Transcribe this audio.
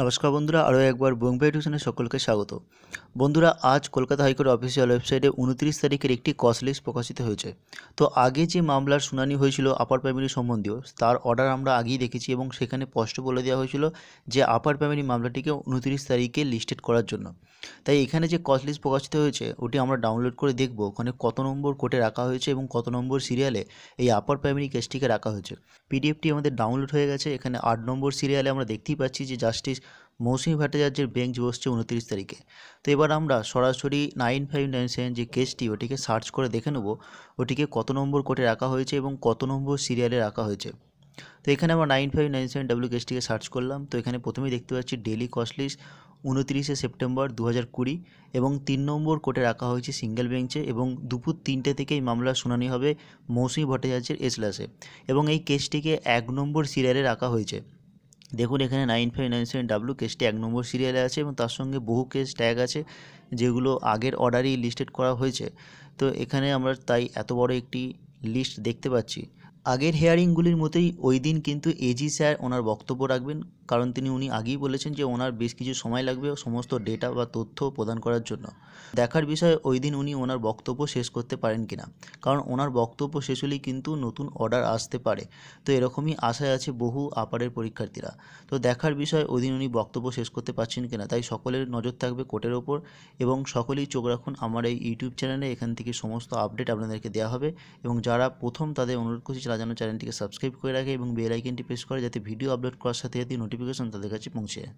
নমস্কার বন্ধুরা আরও একবার বোম্বে টিউশনে সকলকে স্বাগত বন্ধুরা আজ কলকাতা হাইকোর্ট অফিসিয়াল ওয়েবসাইটে উনত্রিশ তারিখের একটি কসলিস্ট প্রকাশিত হয়েছে তো আগে যে মামলার শুনানি হয়েছিল আপার প্রাইমারি সম্বন্ধীয় তার অর্ডার আমরা আগেই দেখেছি এবং সেখানে স্পষ্ট বলে দেওয়া হয়েছিল যে আপার প্রাইমারি মামলাটিকে উনত্রিশ তারিখে লিস্টেড করার জন্য তাই এখানে যে কসলিস্ট প্রকাশিত হয়েছে ওটি আমরা ডাউনলোড করে দেখব ওখানে কত নম্বর কোর্টে রাখা হয়েছে এবং কত নম্বর সিরিয়ালে এই আপার প্রাইমারি কেসটিকে রাখা হয়েছে পিডিএফটি আমাদের ডাউনলোড হয়ে গেছে এখানে আট নম্বর সিরিয়ালে আমরা দেখতেই পাচ্ছি যে জাস্টিস মৌসুমি ভট্টাচার্যের বেঞ্চ বসছে উনত্রিশ তারিখে তো এবার আমরা সরাসরি নাইন ফাইভ নাইন সেভেন যে কেসটি ওটিকে সার্চ করে দেখে নেব ওটিকে কত নম্বর কোর্টে রাখা হয়েছে এবং কত নম্বর সিরিয়ালে রাখা হয়েছে তো এখানে আমরা nine five nine seven W কেসটিকে সার্চ করলাম তো এখানে প্রথমেই দেখতে পাচ্ছি ডেলি কস্টলিস উনত্রিশে সেপ্টেম্বর দু হাজার কুড়ি এবং তিন নম্বর কোর্টে রাখা হয়েছে সিঙ্গেল বেঞ্চে এবং দুপুর তিনটে থেকেই মামলার শুনানি হবে মৌসুমী ভট্টাচার্যের এসলাসে এবং এই কেসটিকে এক নম্বর সিরিয়ালে রাখা হয়েছে দেখুন এখানে nine five nine seven W কেসটি এক নম্বর সিরিয়ালে আছে এবং তার সঙ্গে বহু কেস ট্যাগ আছে যেগুলো আগের অর্ডারই লিস্টেড করা হয়েছে তো এখানে আমরা তাই এত বড় একটি লিস্ট দেখতে পাচ্ছি আগের হেয়ারিংগুলির মতোই ওই দিন কিন্তু এজি স্যার ওনার বক্তব্য রাখবেন কারণ তিনি উনি আগেই বলেছেন যে ওনার বেশ কিছু সময় লাগবে সমস্ত ডেটা বা তথ্য প্রদান করার জন্য দেখার বিষয়ে ওই দিন উনি ওনার বক্তব্য শেষ করতে পারেন কিনা কারণ ওনার বক্তব্য শেষ হলেই কিন্তু নতুন অর্ডার আসতে পারে তো এরকমই আশায় আছে বহু আপারের পরীক্ষার্থীরা তো দেখার বিষয় ওই দিন উনি বক্তব্য শেষ করতে পারছেন কিনা তাই সকলের নজর থাকবে কোর্টের ওপর এবং সকলেই চোখ রাখুন আমার এই ইউটিউব চ্যানেলে এখান থেকে সমস্ত আপডেট আপনাদেরকে দেওয়া হবে এবং যারা প্রথম তাদের অনুরোধ করছি রাজানো চ্যানেলটিকে সাবস্ক্রাইব করে রাখে এবং বেল আইকনটি প্রেস করে যাতে ভিডিও আপলোড করার সাথে সাথে নোটিফিকেশন তাদের কাছে পৌঁছে যায়